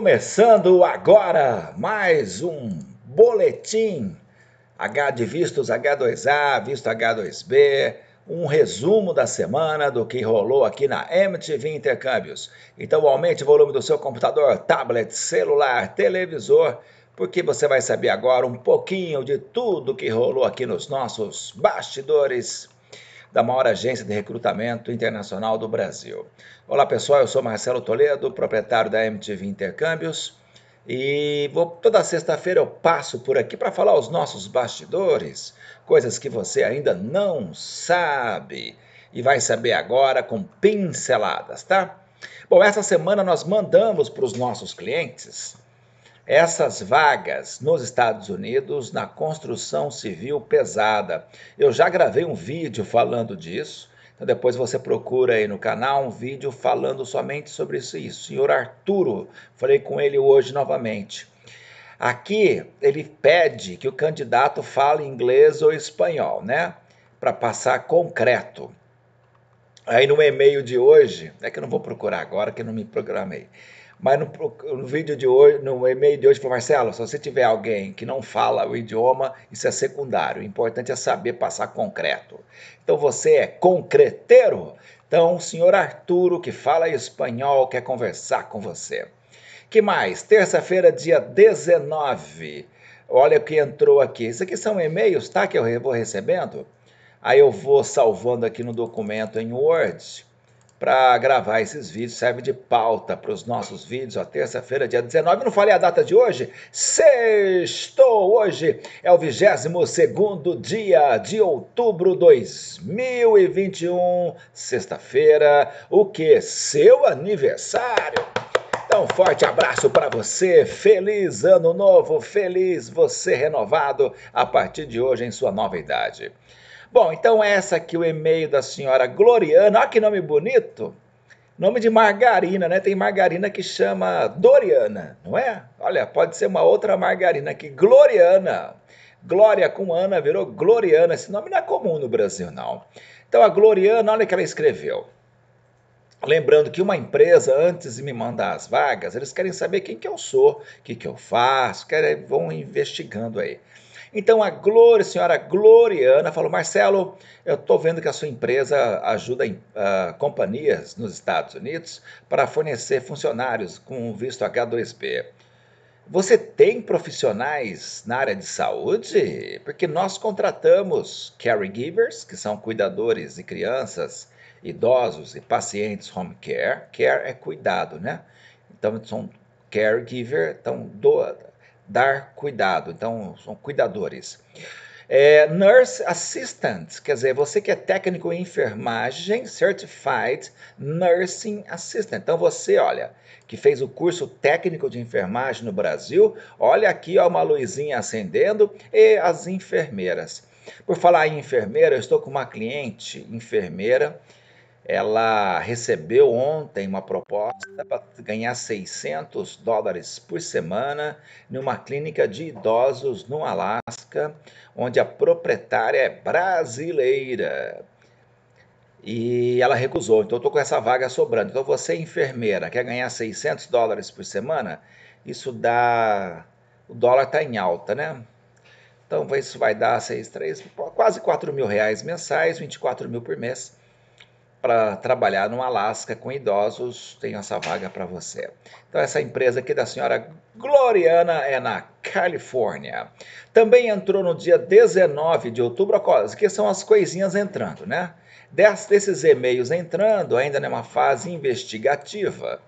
Começando agora mais um boletim H de vistos H2A, visto H2B, um resumo da semana do que rolou aqui na MTV Intercâmbios. Então aumente o volume do seu computador, tablet, celular, televisor, porque você vai saber agora um pouquinho de tudo que rolou aqui nos nossos bastidores da maior agência de recrutamento internacional do Brasil. Olá pessoal, eu sou Marcelo Toledo, proprietário da MTV Intercâmbios e vou, toda sexta-feira eu passo por aqui para falar os nossos bastidores, coisas que você ainda não sabe e vai saber agora com pinceladas, tá? Bom, essa semana nós mandamos para os nossos clientes essas vagas nos Estados Unidos na construção civil pesada. Eu já gravei um vídeo falando disso. Então depois você procura aí no canal um vídeo falando somente sobre isso. O senhor Arturo, falei com ele hoje novamente. Aqui ele pede que o candidato fale inglês ou espanhol, né? Para passar concreto. Aí no e-mail de hoje, é que eu não vou procurar agora que eu não me programei. Mas no, no, vídeo de hoje, no e-mail de hoje, falou, Marcelo, se você tiver alguém que não fala o idioma, isso é secundário. O importante é saber passar concreto. Então você é concreteiro? Então, o senhor Arturo, que fala espanhol, quer conversar com você. Que mais? Terça-feira, dia 19. Olha o que entrou aqui. Isso aqui são e-mails, tá? Que eu vou recebendo. Aí eu vou salvando aqui no documento em Word para gravar esses vídeos, serve de pauta para os nossos vídeos, A terça-feira, dia 19. Não falei a data de hoje? Sextou! Hoje é o 22 dia de outubro de 2021, sexta-feira, o que? Seu aniversário! Então, um forte abraço para você. Feliz ano novo, feliz você renovado a partir de hoje em sua nova idade. Bom, então essa aqui o e-mail da senhora Gloriana. Olha que nome bonito. Nome de margarina, né? Tem margarina que chama Doriana, não é? Olha, pode ser uma outra margarina aqui, Gloriana. Glória com Ana virou Gloriana. Esse nome não é comum no Brasil, não. Então a Gloriana, olha o que ela escreveu. Lembrando que uma empresa, antes de me mandar as vagas, eles querem saber quem que eu sou, o que, que eu faço, querem, vão investigando aí. Então a Glória, senhora Gloriana, falou: Marcelo, eu estou vendo que a sua empresa ajuda uh, companhias nos Estados Unidos para fornecer funcionários com visto H2B. Você tem profissionais na área de saúde? Porque nós contratamos caregivers, que são cuidadores de crianças, idosos e pacientes home care. Care é cuidado, né? Então, são caregiver, então doa, dar cuidado. Então, são cuidadores. É, nurse Assistant, quer dizer, você que é técnico em enfermagem, Certified Nursing Assistant. Então, você, olha, que fez o curso técnico de enfermagem no Brasil, olha aqui, ó, uma luzinha acendendo, e as enfermeiras. Por falar em enfermeira, eu estou com uma cliente enfermeira ela recebeu ontem uma proposta para ganhar 600 dólares por semana numa clínica de idosos no Alasca, onde a proprietária é brasileira. E ela recusou. Então, eu estou com essa vaga sobrando. Então, você, enfermeira, quer ganhar 600 dólares por semana? Isso dá. O dólar está em alta, né? Então, isso vai dar 6, 3, quase 4 mil reais mensais, 24 mil por mês para trabalhar no Alasca com idosos, tenho essa vaga para você. Então, essa empresa aqui da senhora Gloriana é na Califórnia. Também entrou no dia 19 de outubro, que são as coisinhas entrando, né? Des, desses e-mails entrando, ainda é uma fase investigativa.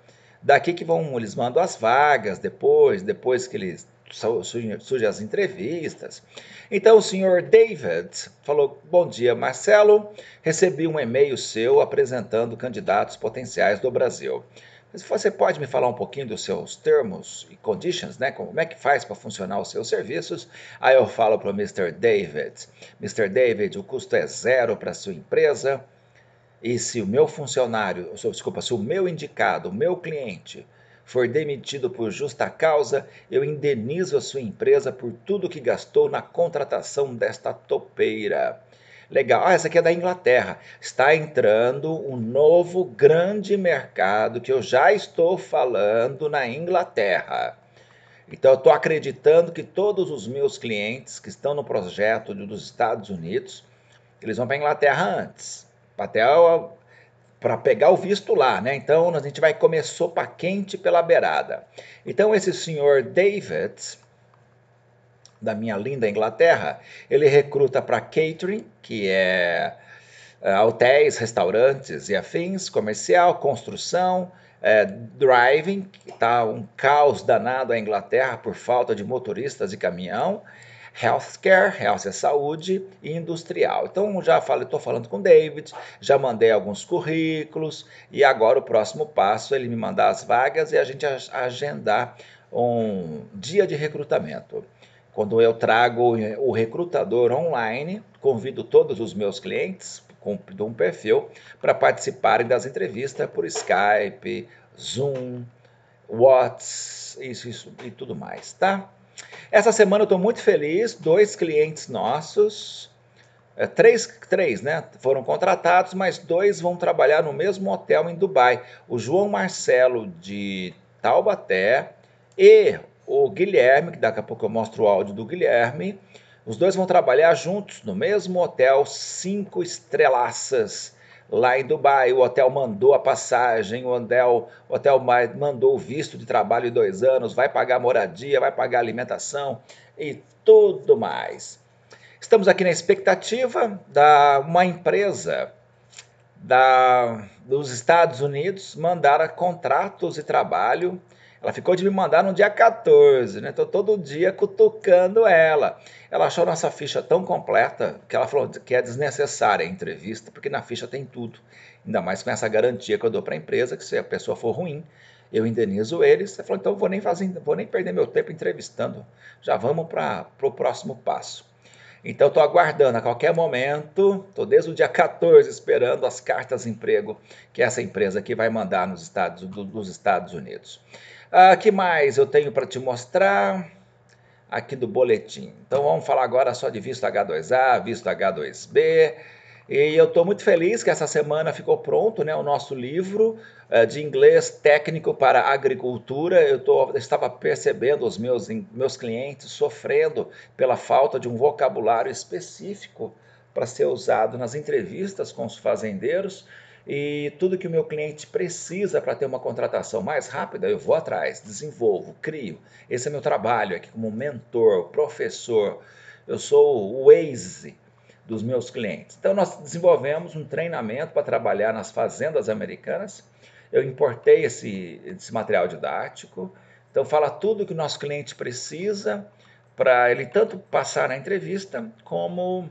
Daqui que vão, eles mandam as vagas depois, depois que eles surgem as entrevistas. Então o senhor David falou: Bom dia, Marcelo. Recebi um e-mail seu apresentando candidatos potenciais do Brasil. Mas você pode me falar um pouquinho dos seus termos e conditions, né? Como é que faz para funcionar os seus serviços? Aí eu falo para o Mr. David: Mr. David, o custo é zero para sua empresa. E se o meu funcionário, desculpa, se o meu indicado, o meu cliente for demitido por justa causa, eu indenizo a sua empresa por tudo que gastou na contratação desta topeira. Legal. Ah, essa aqui é da Inglaterra. Está entrando um novo grande mercado que eu já estou falando na Inglaterra. Então, eu estou acreditando que todos os meus clientes que estão no projeto dos Estados Unidos, eles vão para a Inglaterra antes, até para pegar o visto lá, né? Então a gente vai comer sopa quente pela beirada. Então esse senhor David da minha linda Inglaterra, ele recruta para catering, que é, é hotéis, restaurantes e afins, comercial, construção, é, driving, tá um caos danado a Inglaterra por falta de motoristas e caminhão healthcare, health é saúde, e industrial. Então, já falei, estou falando com o David, já mandei alguns currículos, e agora o próximo passo é ele me mandar as vagas e a gente agendar um dia de recrutamento. Quando eu trago o recrutador online, convido todos os meus clientes com, de um perfil para participarem das entrevistas por Skype, Zoom, WhatsApp, isso, isso e tudo mais, tá? Essa semana eu estou muito feliz, dois clientes nossos, é, três, três né, foram contratados, mas dois vão trabalhar no mesmo hotel em Dubai. O João Marcelo de Taubaté e o Guilherme, que daqui a pouco eu mostro o áudio do Guilherme, os dois vão trabalhar juntos no mesmo hotel, cinco estrelaças lá em Dubai. O hotel mandou a passagem, o hotel, o hotel mandou o visto de trabalho de dois anos, vai pagar moradia, vai pagar alimentação e tudo mais. Estamos aqui na expectativa da uma empresa da, dos Estados Unidos mandar contratos de trabalho ela ficou de me mandar no dia 14, né? Tô todo dia cutucando ela. Ela achou nossa ficha tão completa que ela falou que é desnecessária a entrevista, porque na ficha tem tudo. Ainda mais com essa garantia que eu dou para a empresa, que se a pessoa for ruim, eu indenizo eles. Ela falou, então vou nem fazer, vou nem perder meu tempo entrevistando. Já vamos para o próximo passo. Então estou aguardando a qualquer momento, estou desde o dia 14 esperando as cartas de emprego que essa empresa aqui vai mandar nos Estados, dos Estados Unidos. Ah, que mais eu tenho para te mostrar aqui do boletim? Então vamos falar agora só de visto H2A, visto H2B. E eu estou muito feliz que essa semana ficou pronto né, o nosso livro uh, de inglês técnico para agricultura. Eu tô, estava percebendo os meus, meus clientes sofrendo pela falta de um vocabulário específico para ser usado nas entrevistas com os fazendeiros e tudo que o meu cliente precisa para ter uma contratação mais rápida, eu vou atrás, desenvolvo, crio. Esse é meu trabalho aqui como mentor, professor. Eu sou o Waze dos meus clientes. Então nós desenvolvemos um treinamento para trabalhar nas fazendas americanas. Eu importei esse, esse material didático. Então fala tudo que o nosso cliente precisa para ele tanto passar na entrevista como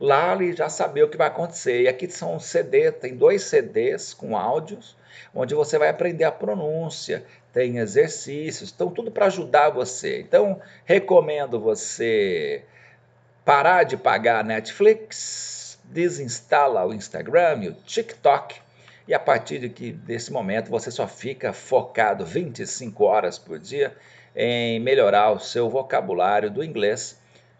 Lá ele já sabia o que vai acontecer. E aqui são um CD, tem dois CDs com áudios, onde você vai aprender a pronúncia, tem exercícios, estão tudo para ajudar você. Então, recomendo você parar de pagar Netflix, desinstala o Instagram e o TikTok. E a partir de que, desse momento você só fica focado 25 horas por dia em melhorar o seu vocabulário do inglês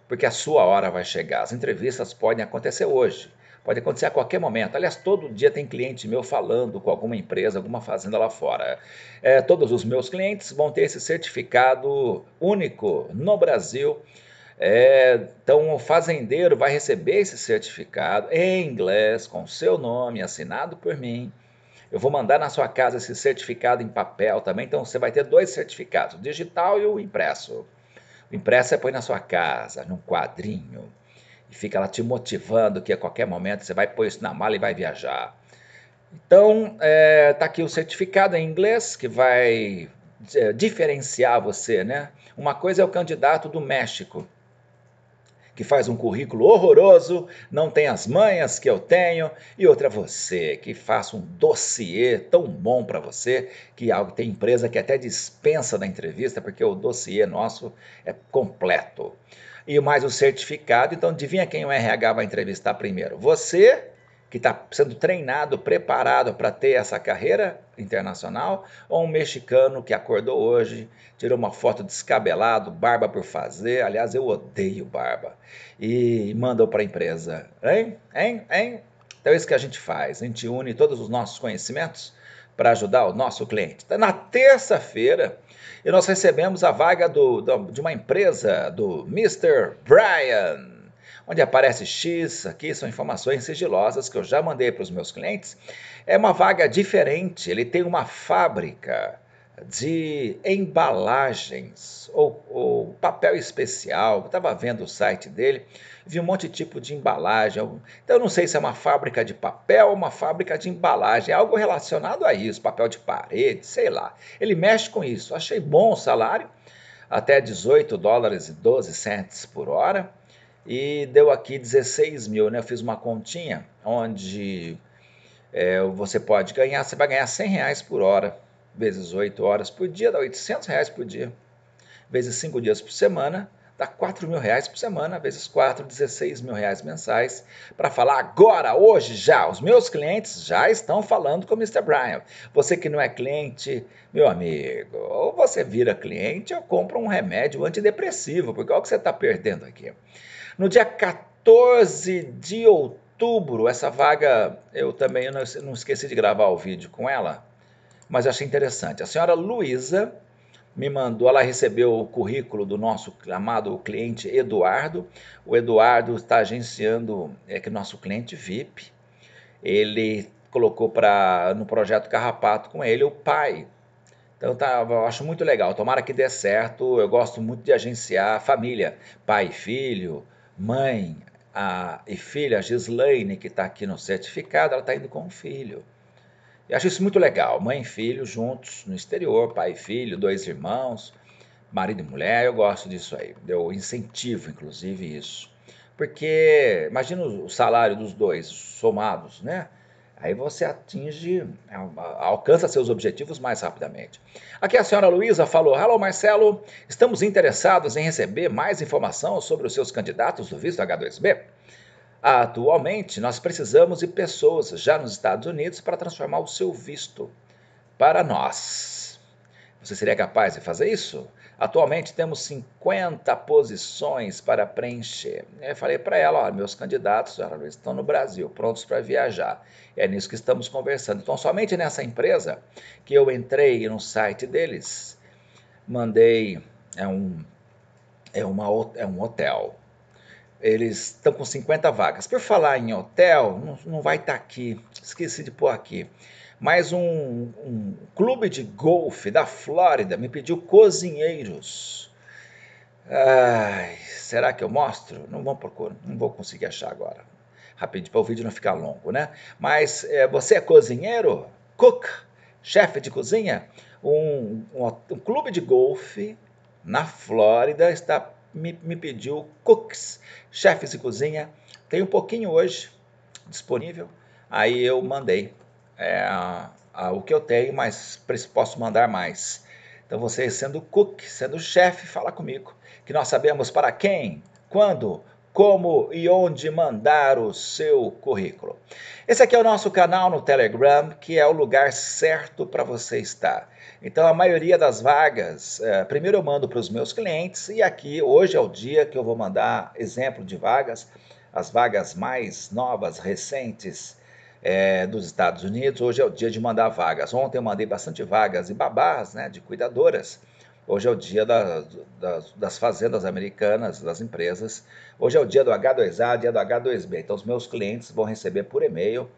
porque a sua hora vai chegar. As entrevistas podem acontecer hoje, pode acontecer a qualquer momento. Aliás, todo dia tem cliente meu falando com alguma empresa, alguma fazenda lá fora. É, todos os meus clientes vão ter esse certificado único no Brasil. É, então, o fazendeiro vai receber esse certificado em inglês, com seu nome, assinado por mim. Eu vou mandar na sua casa esse certificado em papel também. Então, você vai ter dois certificados, o digital e o impresso. O impresso você põe na sua casa, num quadrinho, e fica lá te motivando que a qualquer momento você vai pôr isso na mala e vai viajar. Então, é, tá aqui o certificado em inglês que vai é, diferenciar você, né? Uma coisa é o candidato do México, que faz um currículo horroroso, não tem as manhas que eu tenho, e outra você, que faça um dossiê tão bom para você, que é tem empresa que até dispensa da entrevista, porque o dossiê nosso é completo. E mais o certificado, então adivinha quem o RH vai entrevistar primeiro? Você que está sendo treinado, preparado para ter essa carreira internacional, ou um mexicano que acordou hoje, tirou uma foto descabelado, barba por fazer, aliás, eu odeio barba, e mandou para a empresa. Hein? Hein? Hein? Então é isso que a gente faz, a gente une todos os nossos conhecimentos para ajudar o nosso cliente. Então, na terça-feira, nós recebemos a vaga do, do, de uma empresa, do Mr. Brian onde aparece X, aqui são informações sigilosas que eu já mandei para os meus clientes, é uma vaga diferente, ele tem uma fábrica de embalagens ou, ou papel especial. Estava vendo o site dele, vi um monte de tipo de embalagem. Então, eu não sei se é uma fábrica de papel ou uma fábrica de embalagem, é algo relacionado a isso, papel de parede, sei lá. Ele mexe com isso. Achei bom o salário, até 18 dólares e 12 cents por hora e deu aqui 16 mil, né? Eu fiz uma continha onde é, você pode ganhar, você vai ganhar 100 reais por hora, vezes 8 horas por dia, dá 800 reais por dia, vezes 5 dias por semana, dá 4 mil reais por semana, vezes 4, 16 mil reais mensais, para falar agora, hoje, já. Os meus clientes já estão falando com o Mr. Brian. Você que não é cliente, meu amigo, ou você vira cliente ou compra um remédio antidepressivo, porque é o que você está perdendo aqui. No dia 14 de outubro, essa vaga eu também não, não esqueci de gravar o vídeo com ela, mas achei interessante. A senhora Luísa me mandou, ela recebeu o currículo do nosso amado cliente Eduardo. O Eduardo está agenciando, é que nosso cliente VIP, ele colocou para no projeto Carrapato com ele o pai. Então tá, eu acho muito legal. Tomara que dê certo. Eu gosto muito de agenciar família, pai, filho, mãe a, e filha, a Gislaine, que está aqui no certificado, ela está indo com o filho. Eu acho isso muito legal, mãe e filho juntos no exterior, pai e filho, dois irmãos, marido e mulher, eu gosto disso aí, eu incentivo inclusive isso. Porque imagina o salário dos dois somados, né? Aí você atinge, é, alcança seus objetivos mais rapidamente. Aqui a senhora Luísa falou: Alô, Marcelo, estamos interessados em receber mais informação sobre os seus candidatos do visto H2B. Atualmente, nós precisamos de pessoas já nos Estados Unidos para transformar o seu visto para nós. Você seria capaz de fazer isso? Atualmente temos 50 posições para preencher. Eu falei para ela, ó, meus candidatos estão no Brasil, prontos para viajar. É nisso que estamos conversando. Então, somente nessa empresa que eu entrei no site deles, mandei é um é, uma, é um hotel. Eles estão com 50 vagas. Por falar em hotel, não, não vai estar tá aqui. Esqueci de pôr aqui mas um, um clube de golfe da Flórida me pediu cozinheiros. Ai, será que eu mostro? Não vou procurar, não vou conseguir achar agora. Rapidinho, para o vídeo não ficar longo, né? Mas é, você é cozinheiro? Cook, chefe de cozinha? Um, um, um clube de golfe na Flórida está me, me pediu cooks, chefes de cozinha. Tem um pouquinho hoje disponível. Aí eu mandei é, o que eu tenho, mas posso mandar mais. Então você sendo cook, sendo chefe, fala comigo, que nós sabemos para quem, quando, como e onde mandar o seu currículo. Esse aqui é o nosso canal no Telegram, que é o lugar certo para você estar. Então, a maioria das vagas, é, primeiro eu mando para os meus clientes, e aqui hoje é o dia que eu vou mandar exemplo de vagas, as vagas mais novas, recentes, é, dos Estados Unidos. Hoje é o dia de mandar vagas. Ontem eu mandei bastante vagas e babás, né, de cuidadoras. Hoje é o dia da, das, das, fazendas americanas, das empresas. Hoje é o dia do H2A, dia do H2B. Então, os meus clientes vão receber por e-mail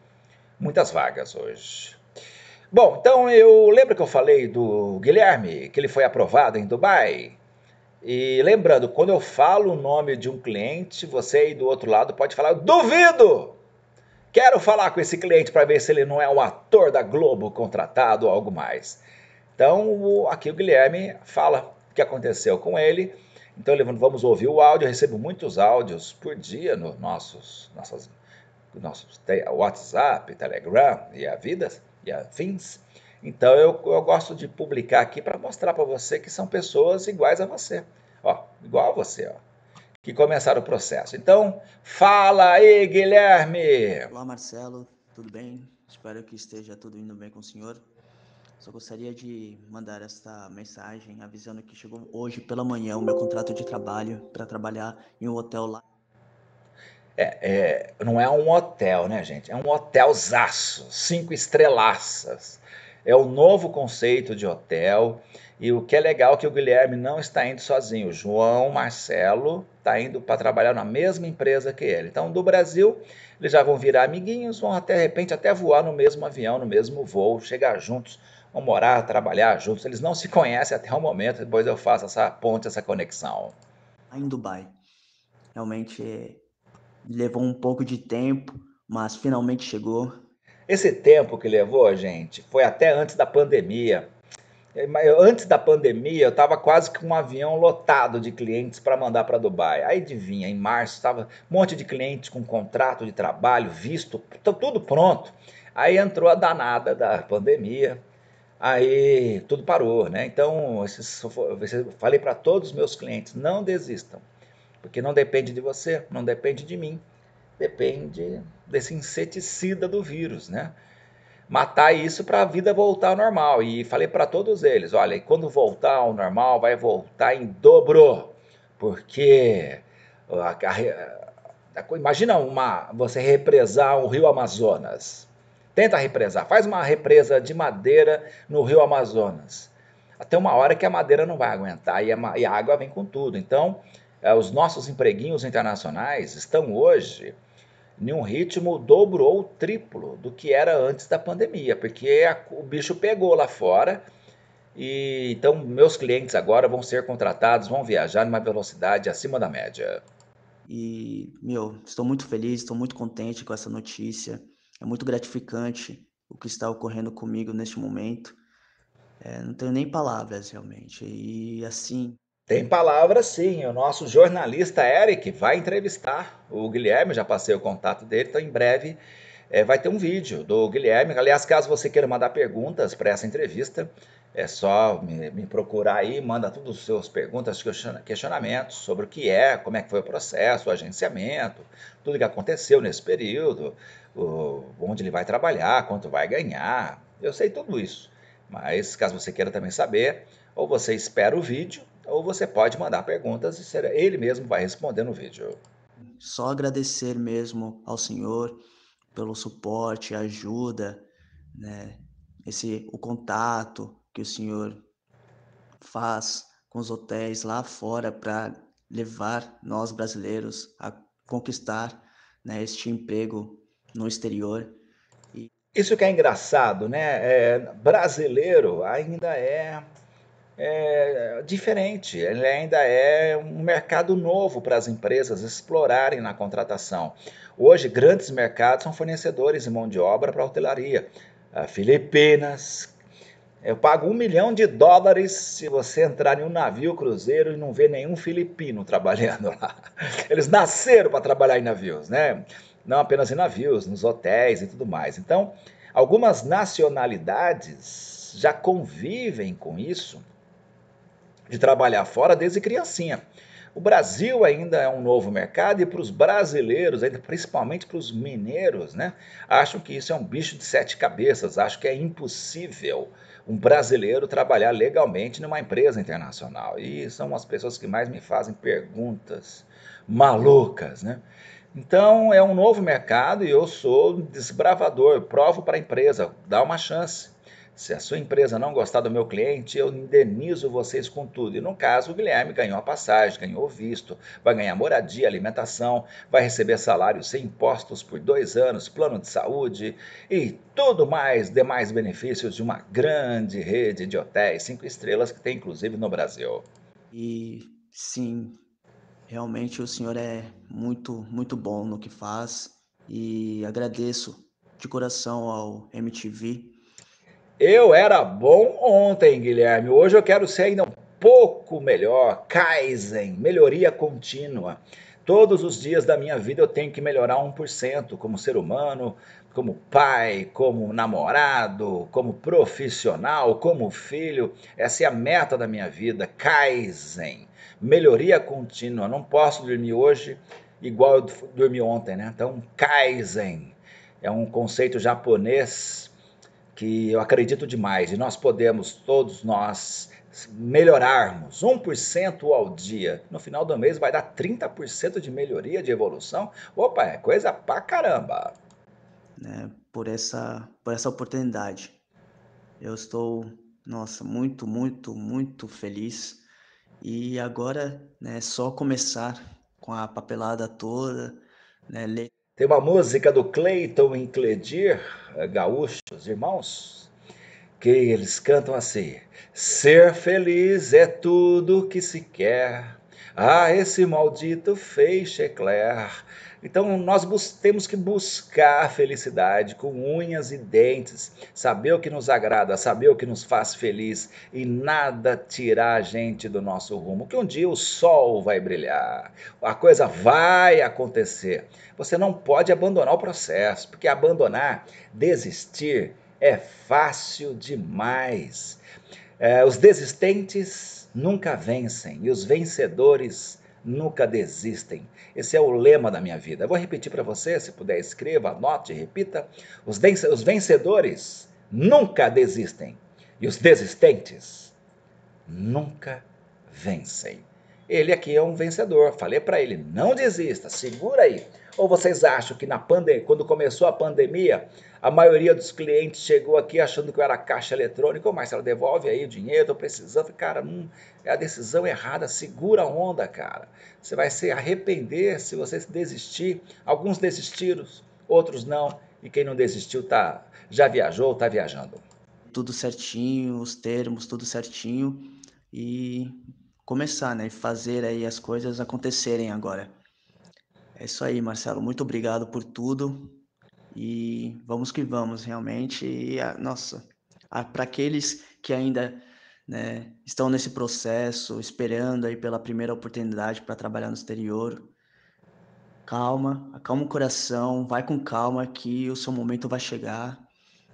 muitas vagas hoje. Bom, então eu lembro que eu falei do Guilherme, que ele foi aprovado em Dubai. E lembrando, quando eu falo o nome de um cliente, você aí do outro lado pode falar: Duvido! Quero falar com esse cliente para ver se ele não é um ator da Globo contratado ou algo mais. Então, aqui o Guilherme fala o que aconteceu com ele. Então, vamos ouvir o áudio. Eu recebo muitos áudios por dia no nossos, nossas, nosso WhatsApp, Telegram e a Vidas e a Fins. Então, eu, eu gosto de publicar aqui para mostrar para você que são pessoas iguais a você. Ó, igual a você, ó que começaram o processo. Então, fala aí, Guilherme! Olá, Marcelo, tudo bem? Espero que esteja tudo indo bem com o senhor. Só gostaria de mandar esta mensagem avisando que chegou hoje pela manhã o meu contrato de trabalho para trabalhar em um hotel lá. É, é, não é um hotel, né, gente? É um hotelzaço, cinco estrelaças. É o novo conceito de hotel e o que é legal é que o Guilherme não está indo sozinho. O João Marcelo está indo para trabalhar na mesma empresa que ele. Então, do Brasil, eles já vão virar amiguinhos, vão até, de repente até voar no mesmo avião, no mesmo voo, chegar juntos, vão morar, trabalhar juntos. Eles não se conhecem até o momento, depois eu faço essa ponte, essa conexão. Tá em Dubai. Realmente levou um pouco de tempo, mas finalmente chegou. Esse tempo que levou, gente, foi até antes da pandemia é, antes da pandemia, eu estava quase com um avião lotado de clientes para mandar para Dubai. Aí adivinha, em março estava um monte de clientes com contrato de trabalho, visto, tudo pronto. Aí entrou a danada da pandemia, aí tudo parou, né? Então, eu falei para todos os meus clientes: não desistam, porque não depende de você, não depende de mim, depende desse inseticida do vírus, né? matar isso para a vida voltar ao normal. E falei para todos eles: olha, quando voltar ao normal, vai voltar em dobro, porque a, a, a, imagina uma, você represar o rio Amazonas. Tenta represar, faz uma represa de madeira no rio Amazonas. Até uma hora que a madeira não vai aguentar e a, e água vem com tudo. Então, eh, os nossos empreguinhos internacionais estão hoje em um ritmo dobro ou triplo do que era antes da pandemia, porque a, o bicho pegou lá fora. E então meus clientes agora vão ser contratados, vão viajar numa velocidade acima da média. E meu, estou muito feliz, estou muito contente com essa notícia. É muito gratificante o que está ocorrendo comigo neste momento. É, não tenho nem palavras realmente. E assim, tem palavra sim, o nosso jornalista Eric vai entrevistar o Guilherme, já passei o contato dele, então em breve é, vai ter um vídeo do Guilherme. Aliás, caso você queira mandar perguntas para essa entrevista, é só me, me procurar aí, manda todas as suas perguntas, questionamentos sobre o que é, como é que foi o processo, o agenciamento, tudo que aconteceu nesse período, o, onde ele vai trabalhar, quanto vai ganhar, eu sei tudo isso. Mas caso você queira também saber, ou você espera o vídeo, ou você pode mandar perguntas e será ele mesmo vai responder no vídeo. Só agradecer mesmo ao senhor pelo suporte, ajuda, né? Esse o contato que o senhor faz com os hotéis lá fora para levar nós brasileiros a conquistar né, este emprego no exterior. E... Isso que é engraçado, né? É, brasileiro ainda é é, diferente, ele ainda é um mercado novo para as empresas explorarem na contratação. Hoje, grandes mercados são fornecedores de mão de obra para a hotelaria. A Filipinas, eu pago um milhão de dólares se você entrar em um navio cruzeiro e não ver nenhum filipino trabalhando lá. Eles nasceram para trabalhar em navios, né? Não apenas em navios, nos hotéis e tudo mais. Então, algumas nacionalidades já convivem com isso de trabalhar fora desde criancinha. O Brasil ainda é um novo mercado e para os brasileiros, ainda principalmente para os mineiros, né, acham que isso é um bicho de sete cabeças, acham que é impossível um brasileiro trabalhar legalmente numa empresa internacional. E são as pessoas que mais me fazem perguntas malucas, né? Então é um novo mercado e eu sou desbravador, provo para a empresa, dá uma chance. Se a sua empresa não gostar do meu cliente, eu indenizo vocês com tudo. E no caso, o Guilherme ganhou a passagem, ganhou o visto, vai ganhar moradia, alimentação, vai receber salário sem impostos por dois anos, plano de saúde e tudo mais, demais benefícios de uma grande rede de hotéis cinco estrelas que tem inclusive no Brasil. E sim, realmente o senhor é muito, muito bom no que faz e agradeço de coração ao MTV eu era bom ontem, Guilherme. Hoje eu quero ser ainda um pouco melhor. Kaizen, melhoria contínua. Todos os dias da minha vida eu tenho que melhorar 1% como ser humano, como pai, como namorado, como profissional, como filho. Essa é a meta da minha vida, Kaizen. Melhoria contínua. Não posso dormir hoje igual eu dormi ontem, né? Então, Kaizen é um conceito japonês que eu acredito demais, e nós podemos, todos nós, melhorarmos 1% ao dia, no final do mês vai dar 30% de melhoria de evolução. Opa, é coisa pra caramba. É, por, essa, por essa oportunidade. Eu estou, nossa, muito, muito, muito feliz. E agora né, é só começar com a papelada toda, né, ler tem uma música do Cleiton Incledir, eh, gaúchos, irmãos, que eles cantam assim: Ser feliz é tudo que se quer. Ah, esse maldito feixe éclair então nós temos que buscar a felicidade com unhas e dentes, saber o que nos agrada, saber o que nos faz feliz e nada tirar a gente do nosso rumo, que um dia o sol vai brilhar, a coisa vai acontecer. Você não pode abandonar o processo, porque abandonar, desistir é fácil demais. É, os desistentes nunca vencem e os vencedores Nunca desistem. Esse é o lema da minha vida. Eu vou repetir para você, se puder, escreva, anote, repita. Os vencedores nunca desistem. E os desistentes nunca vencem. Ele aqui é um vencedor. Falei para ele: não desista, segura aí. Ou vocês acham que na pande quando começou a pandemia, a maioria dos clientes chegou aqui achando que eu era caixa eletrônica, mais ela devolve aí o dinheiro, tô precisando. Cara, hum, é a decisão errada, segura a onda, cara. Você vai se arrepender se você desistir. Alguns desistiram, outros não. E quem não desistiu tá, já viajou, tá viajando. Tudo certinho, os termos, tudo certinho. E começar, né? Fazer aí as coisas acontecerem agora. É isso aí, Marcelo. Muito obrigado por tudo. E vamos que vamos, realmente. E, ah, nossa, para aqueles que ainda né, estão nesse processo, esperando aí pela primeira oportunidade para trabalhar no exterior, calma, acalma o coração, vai com calma que o seu momento vai chegar,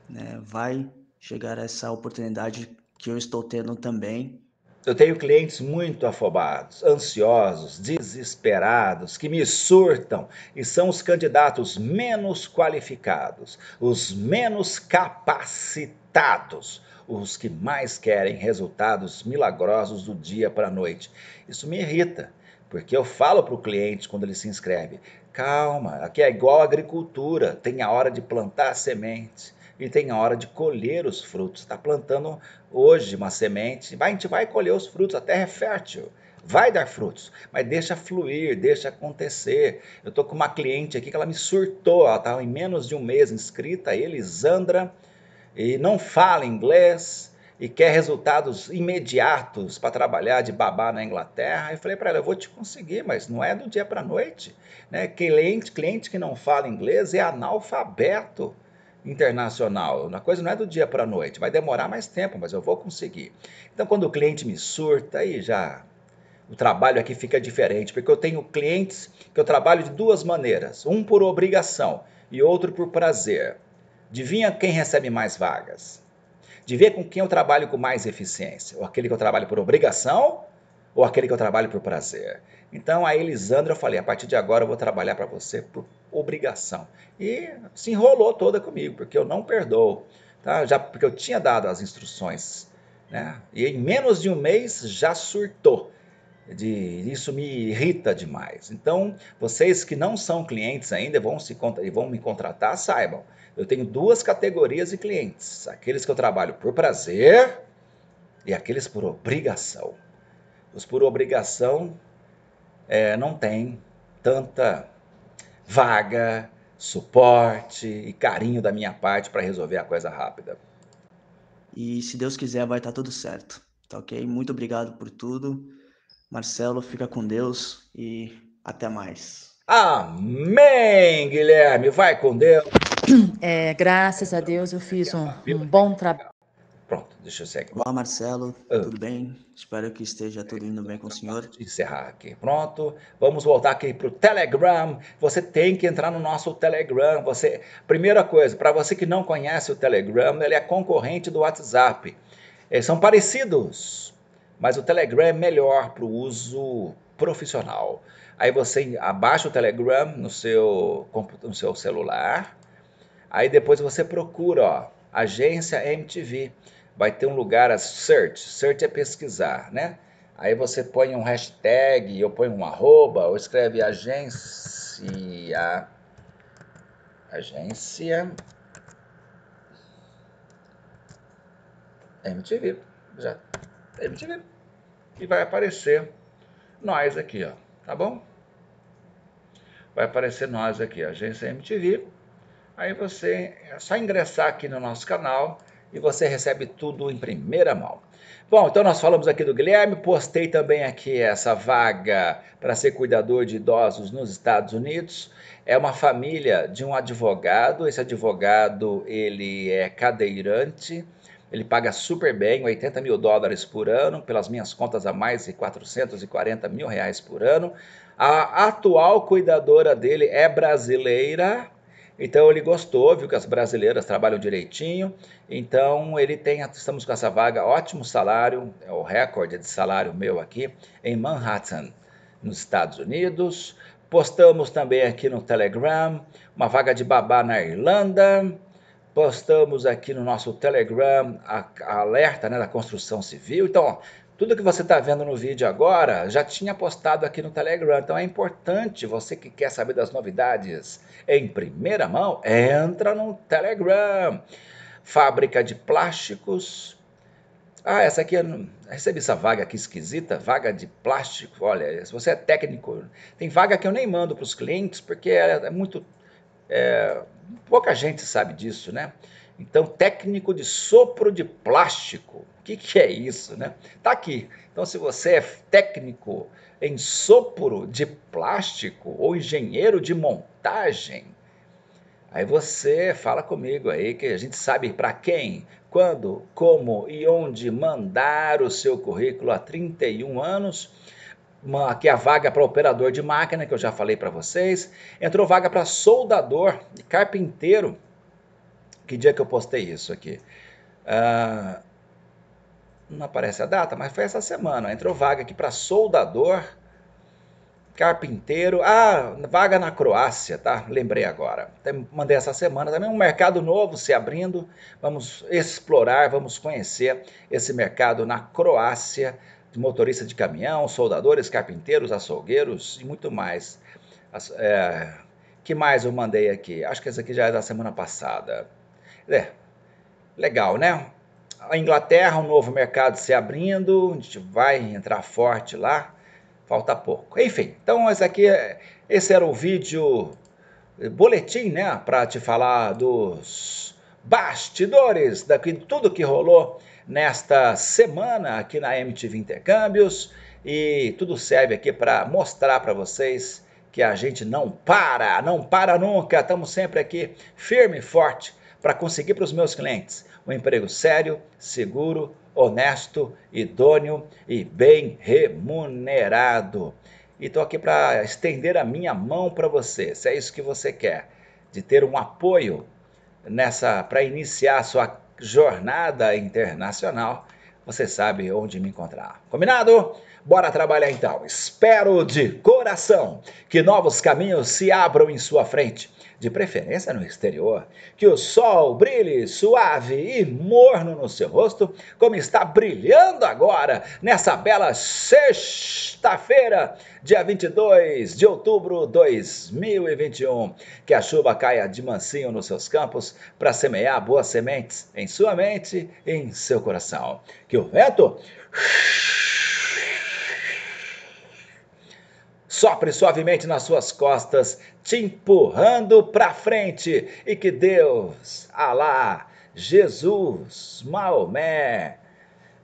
né? Vai chegar essa oportunidade que eu estou tendo também. Eu tenho clientes muito afobados, ansiosos, desesperados, que me surtam e são os candidatos menos qualificados, os menos capacitados, os que mais querem resultados milagrosos do dia para a noite. Isso me irrita, porque eu falo para o cliente quando ele se inscreve: calma, aqui é igual agricultura, tem a hora de plantar a semente e tem a hora de colher os frutos. Está plantando hoje uma semente, vai, a gente vai colher os frutos, a terra é fértil. Vai dar frutos, mas deixa fluir, deixa acontecer. Eu estou com uma cliente aqui que ela me surtou, ela estava em menos de um mês inscrita, Elisandra, e não fala inglês, e quer resultados imediatos para trabalhar de babá na Inglaterra. Eu falei para ela, eu vou te conseguir, mas não é do dia para a noite. Né? Cliente, cliente que não fala inglês é analfabeto internacional. A coisa não é do dia para a noite, vai demorar mais tempo, mas eu vou conseguir. Então, quando o cliente me surta, aí já o trabalho aqui fica diferente, porque eu tenho clientes que eu trabalho de duas maneiras: um por obrigação e outro por prazer. Adivinha quem recebe mais vagas? De ver com quem eu trabalho com mais eficiência. Ou aquele que eu trabalho por obrigação ou aquele que eu trabalho por prazer. Então a Elisandra eu falei, a partir de agora eu vou trabalhar para você por obrigação. E se enrolou toda comigo, porque eu não perdoo, tá? Já porque eu tinha dado as instruções, né? E em menos de um mês já surtou. De, isso me irrita demais. Então, vocês que não são clientes ainda vão se vão me contratar, saibam. Eu tenho duas categorias de clientes: aqueles que eu trabalho por prazer e aqueles por obrigação. Os por obrigação é, não têm tanta vaga, suporte e carinho da minha parte para resolver a coisa rápida. E se Deus quiser, vai estar tá tudo certo. Tá ok? Muito obrigado por tudo. Marcelo, fica com Deus e até mais. Amém, Guilherme. Vai com Deus. É, graças a Deus eu fiz um, um bom trabalho. Pronto, deixa eu seguir. Olá, Marcelo. Ah. Tudo bem? Espero que esteja tudo indo bem com o senhor. Encerrar aqui. Pronto. Vamos voltar aqui para o Telegram. Você tem que entrar no nosso Telegram. Você, primeira coisa, para você que não conhece o Telegram, ele é concorrente do WhatsApp. Eles é, são parecidos, mas o Telegram é melhor para o uso profissional. Aí você abaixa o Telegram no seu, no seu celular. Aí depois você procura, ó, Agência MTV vai ter um lugar a search. Search é pesquisar, né? Aí você põe um hashtag, ou põe um arroba, ou escreve agência. Agência. MTV. Já. MTV. E vai aparecer nós aqui, ó. Tá bom? Vai aparecer nós aqui, agência MTV. Aí você é só ingressar aqui no nosso canal e você recebe tudo em primeira mão. Bom, então nós falamos aqui do Guilherme, postei também aqui essa vaga para ser cuidador de idosos nos Estados Unidos. É uma família de um advogado, esse advogado ele é cadeirante, ele paga super bem, 80 mil dólares por ano, pelas minhas contas a mais de 440 mil reais por ano. A atual cuidadora dele é brasileira, então ele gostou, viu que as brasileiras trabalham direitinho. Então ele tem, estamos com essa vaga, ótimo salário, é o recorde de salário meu aqui em Manhattan, nos Estados Unidos. Postamos também aqui no Telegram uma vaga de babá na Irlanda. Postamos aqui no nosso Telegram a, a alerta né, da construção civil. Então, ó, tudo que você está vendo no vídeo agora já tinha postado aqui no Telegram, então é importante você que quer saber das novidades em primeira mão, entra no Telegram. Fábrica de plásticos. Ah, essa aqui, recebi essa vaga aqui esquisita, vaga de plástico. Olha, se você é técnico, tem vaga que eu nem mando para os clientes porque é, é, muito. É, pouca gente sabe disso, né? Então, técnico de sopro de plástico que, que é isso, né? Tá aqui. Então, se você é técnico em sopro de plástico ou engenheiro de montagem, aí você fala comigo aí que a gente sabe para quem, quando, como e onde mandar o seu currículo há 31 anos. Uma, aqui a vaga para operador de máquina, que eu já falei para vocês. Entrou vaga para soldador e carpinteiro. Que dia que eu postei isso aqui? Uh, não aparece a data, mas foi essa semana. Entrou vaga aqui para soldador, carpinteiro. Ah, vaga na Croácia, tá? Lembrei agora. Até mandei essa semana também um mercado novo se abrindo. Vamos explorar, vamos conhecer esse mercado na Croácia de motorista de caminhão, soldadores, carpinteiros, açougueiros e muito mais. É, que mais eu mandei aqui? Acho que esse aqui já é da semana passada. É, legal, né? a Inglaterra, um novo mercado se abrindo, a gente vai entrar forte lá, falta pouco. Enfim, então esse aqui, esse era o vídeo eh, boletim, né, para te falar dos bastidores, daqui tudo que rolou nesta semana aqui na MTV Intercâmbios e tudo serve aqui para mostrar para vocês que a gente não para, não para nunca, estamos sempre aqui firme e forte para conseguir para os meus clientes um emprego sério, seguro, honesto, idôneo e bem remunerado. E estou aqui para estender a minha mão para você, se é isso que você quer, de ter um apoio nessa para iniciar a sua jornada internacional. Você sabe onde me encontrar. Combinado? Bora trabalhar então. Espero de coração que novos caminhos se abram em sua frente de preferência no exterior. Que o sol brilhe suave e morno no seu rosto, como está brilhando agora, nessa bela sexta-feira, dia 22 de outubro de 2021. Que a chuva caia de mansinho nos seus campos, para semear boas sementes em sua mente e em seu coração. Que o vento Sopre suavemente nas suas costas, te empurrando para frente. E que Deus, Alá, Jesus, Maomé,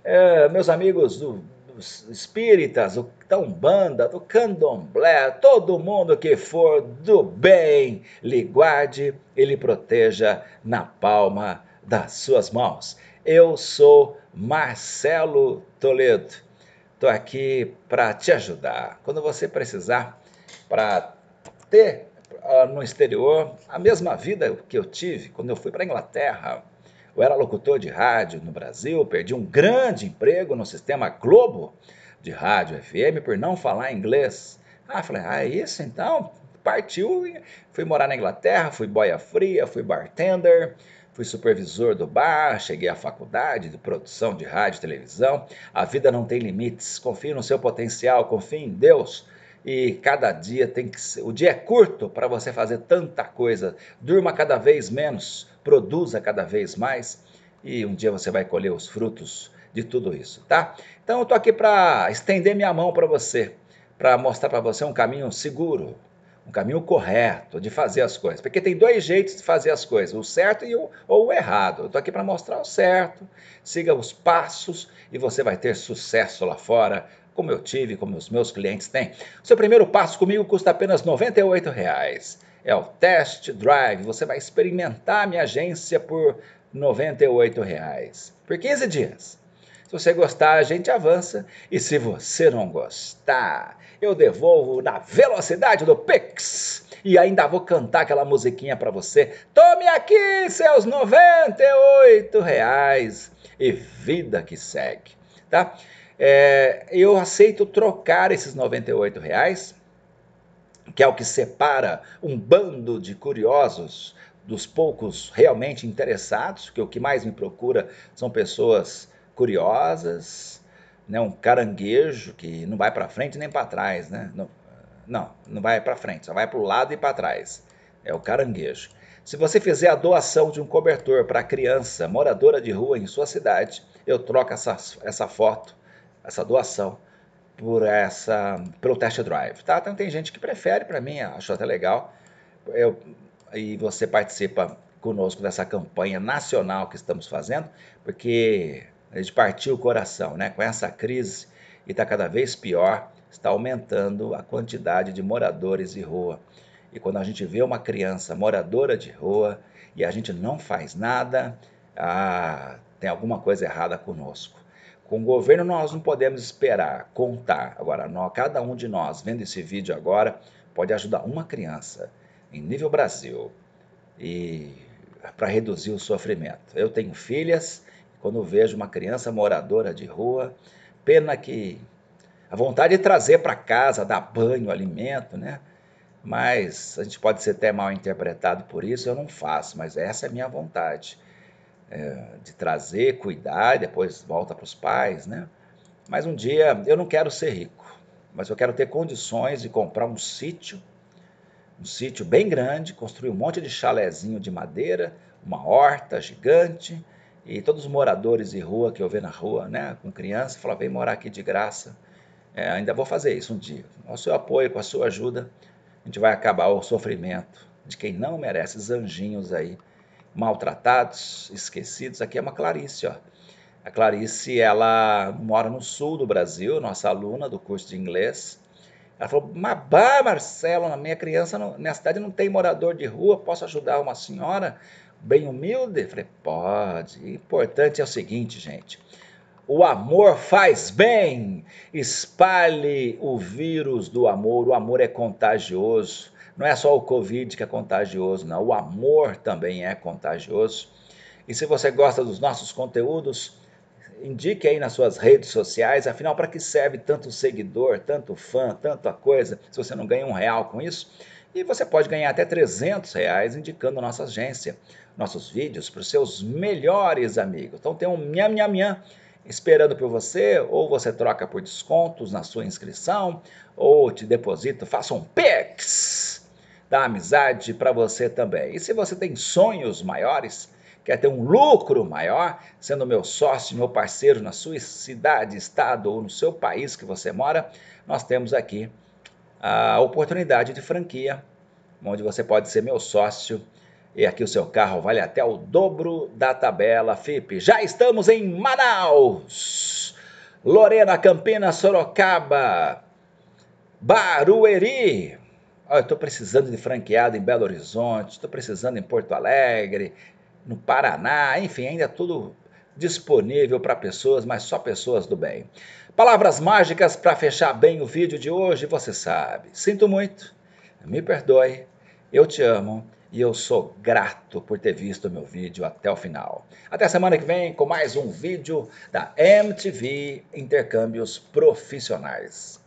é, meus amigos do, dos espíritas, do, da Umbanda, do Candomblé, todo mundo que for do bem, lhe guarde e lhe proteja na palma das suas mãos. Eu sou Marcelo Toledo Estou aqui para te ajudar. Quando você precisar para ter uh, no exterior a mesma vida que eu tive quando eu fui para a Inglaterra, eu era locutor de rádio no Brasil, perdi um grande emprego no sistema Globo de rádio FM por não falar inglês. Ah, falei, ah, é isso então? Partiu, fui morar na Inglaterra, fui boia fria, fui bartender, Fui supervisor do bar, cheguei à faculdade de produção de rádio e televisão. A vida não tem limites. Confie no seu potencial, confie em Deus. E cada dia tem que ser. O dia é curto para você fazer tanta coisa. Durma cada vez menos, produza cada vez mais. E um dia você vai colher os frutos de tudo isso, tá? Então eu tô aqui para estender minha mão para você, para mostrar para você um caminho seguro, caminho correto de fazer as coisas. Porque tem dois jeitos de fazer as coisas, o certo e o, ou o errado. Eu estou aqui para mostrar o certo. Siga os passos e você vai ter sucesso lá fora, como eu tive, como os meus clientes têm. O seu primeiro passo comigo custa apenas R$ 98,00. Reais. É o test drive. Você vai experimentar a minha agência por R$ 98,00. reais, por 15 dias. Se você gostar, a gente avança. E se você não gostar, eu devolvo na velocidade do Pix. E ainda vou cantar aquela musiquinha para você. Tome aqui seus 98 reais e vida que segue, tá? É, eu aceito trocar esses 98 reais, que é o que separa um bando de curiosos dos poucos realmente interessados, que é o que mais me procura são pessoas curiosas, né? um caranguejo que não vai para frente nem para trás, né? Não, não, não vai para frente, só vai para o lado e para trás. É o caranguejo. Se você fizer a doação de um cobertor para criança moradora de rua em sua cidade, eu troco essa, essa foto, essa doação, por essa pelo test drive. Tá? Então tem gente que prefere, para mim, acho até legal. Eu, e você participa conosco dessa campanha nacional que estamos fazendo, porque a gente partiu o coração, né? Com essa crise e está cada vez pior, está aumentando a quantidade de moradores de rua. E quando a gente vê uma criança moradora de rua e a gente não faz nada, ah, tem alguma coisa errada conosco. Com o governo nós não podemos esperar, contar. Agora, nós, cada um de nós vendo esse vídeo agora pode ajudar uma criança em nível Brasil e para reduzir o sofrimento. Eu tenho filhas quando vejo uma criança moradora de rua. Pena que a vontade de é trazer para casa, dar banho, alimento, né? Mas a gente pode ser até mal interpretado por isso, eu não faço, mas essa é a minha vontade. É, de trazer, cuidar, depois volta para os pais, né? Mas um dia eu não quero ser rico, mas eu quero ter condições de comprar um sítio, um sítio bem grande, construir um monte de chalezinho de madeira, uma horta gigante, e todos os moradores de rua que eu vejo na rua, né, com criança, falam, vem morar aqui de graça. É, ainda vou fazer isso um dia. Com o seu apoio, com a sua ajuda, a gente vai acabar o sofrimento de quem não merece, os anjinhos aí, maltratados, esquecidos. Aqui é uma Clarice, ó. A Clarice, ela mora no sul do Brasil, nossa aluna do curso de inglês. Ela falou: Mabá, Marcelo, na minha criança, não, minha cidade não tem morador de rua, posso ajudar uma senhora? bem humilde? Falei, pode. O importante é o seguinte, gente. O amor faz bem. Espalhe o vírus do amor. O amor é contagioso. Não é só o Covid que é contagioso, não. O amor também é contagioso. E se você gosta dos nossos conteúdos, indique aí nas suas redes sociais. Afinal, para que serve tanto seguidor, tanto fã, tanta coisa, se você não ganha um real com isso? E você pode ganhar até 300 reais indicando nossa agência, nossos vídeos para os seus melhores amigos. Então tem um minha minha minha esperando por você, ou você troca por descontos na sua inscrição, ou te deposita, faça um Pix da amizade para você também. E se você tem sonhos maiores, quer ter um lucro maior, sendo meu sócio, meu parceiro na sua cidade, estado ou no seu país que você mora, nós temos aqui a oportunidade de franquia, onde você pode ser meu sócio. E aqui o seu carro vale até o dobro da tabela FIP. Já estamos em Manaus, Lorena, Campinas, Sorocaba, Barueri. Oh, estou precisando de franqueado em Belo Horizonte, estou precisando em Porto Alegre, no Paraná, enfim, ainda tudo disponível para pessoas, mas só pessoas do bem. Palavras mágicas para fechar bem o vídeo de hoje, você sabe. Sinto muito, me perdoe, eu te amo e eu sou grato por ter visto meu vídeo até o final. Até semana que vem com mais um vídeo da MTV Intercâmbios Profissionais.